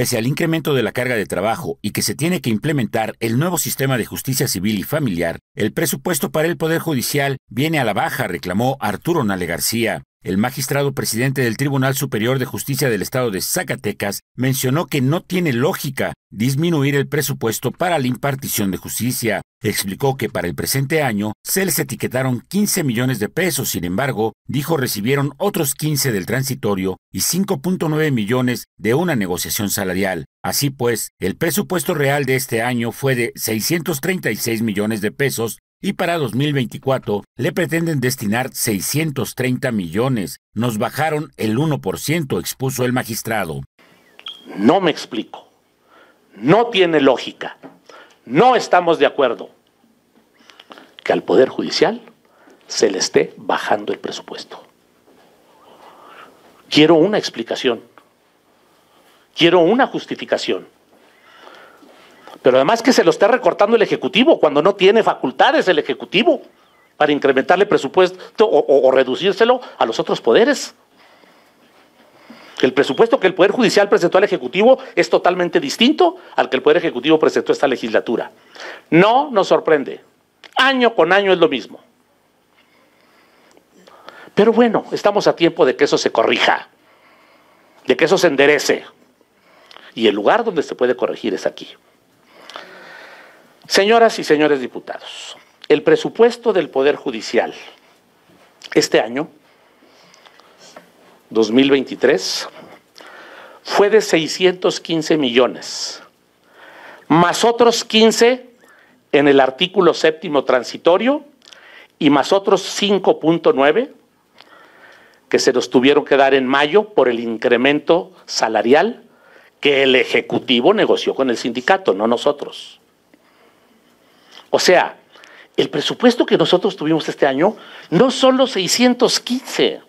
Pese al incremento de la carga de trabajo y que se tiene que implementar el nuevo sistema de justicia civil y familiar, el presupuesto para el Poder Judicial viene a la baja, reclamó Arturo Nale García. El magistrado presidente del Tribunal Superior de Justicia del Estado de Zacatecas mencionó que no tiene lógica disminuir el presupuesto para la impartición de justicia. Explicó que para el presente año se les etiquetaron 15 millones de pesos, sin embargo, dijo recibieron otros 15 del transitorio y 5.9 millones de una negociación salarial. Así pues, el presupuesto real de este año fue de 636 millones de pesos y para 2024 le pretenden destinar 630 millones. Nos bajaron el 1%, expuso el magistrado. No me explico. No tiene lógica. No estamos de acuerdo que al Poder Judicial se le esté bajando el presupuesto. Quiero una explicación. Quiero una justificación. Pero además que se lo está recortando el Ejecutivo cuando no tiene facultades el Ejecutivo para incrementarle presupuesto o, reducírselo a los otros poderes. El presupuesto que el Poder Judicial presentó al Ejecutivo es totalmente distinto al que el Poder Ejecutivo presentó esta legislatura. No nos sorprende. Año con año es lo mismo. Pero bueno, estamos a tiempo de que eso se corrija, de que eso se enderece. Y el lugar donde se puede corregir es aquí. Señoras y señores diputados, el presupuesto del Poder Judicial este año, 2023, fue de 615 millones, más otros 15 en el artículo séptimo transitorio y más otros 5.9 que se nos tuvieron que dar en mayo por el incremento salarial que el Ejecutivo negoció con el sindicato, no nosotros. O sea, el presupuesto que nosotros tuvimos este año no son los 615.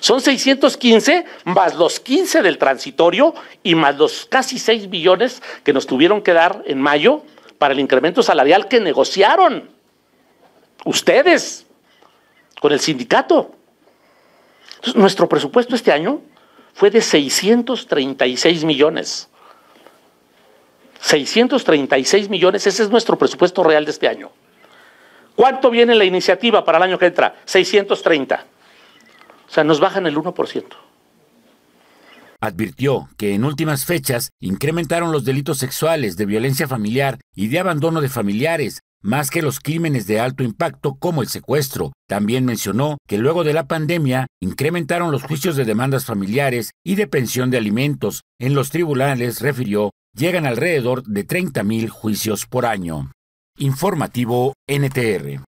Son 615 más los 15 del transitorio y más los casi 6 millones que nos tuvieron que dar en mayo para el incremento salarial que negociaron ustedes con el sindicato. nuestro presupuesto este año fue de 636 millones. 636 millones, ese es nuestro presupuesto real de este año. ¿Cuánto viene la iniciativa para el año que entra? 630. O sea, nos bajan el 1%. Advirtió que en últimas fechas incrementaron los delitos sexuales, de violencia familiar y de abandono de familiares, más que los crímenes de alto impacto como el secuestro. También mencionó que luego de la pandemia incrementaron los juicios de demandas familiares y de pensión de alimentos. En los tribunales, refirió, llegan alrededor de 30.000 juicios por año. Informativo NTR.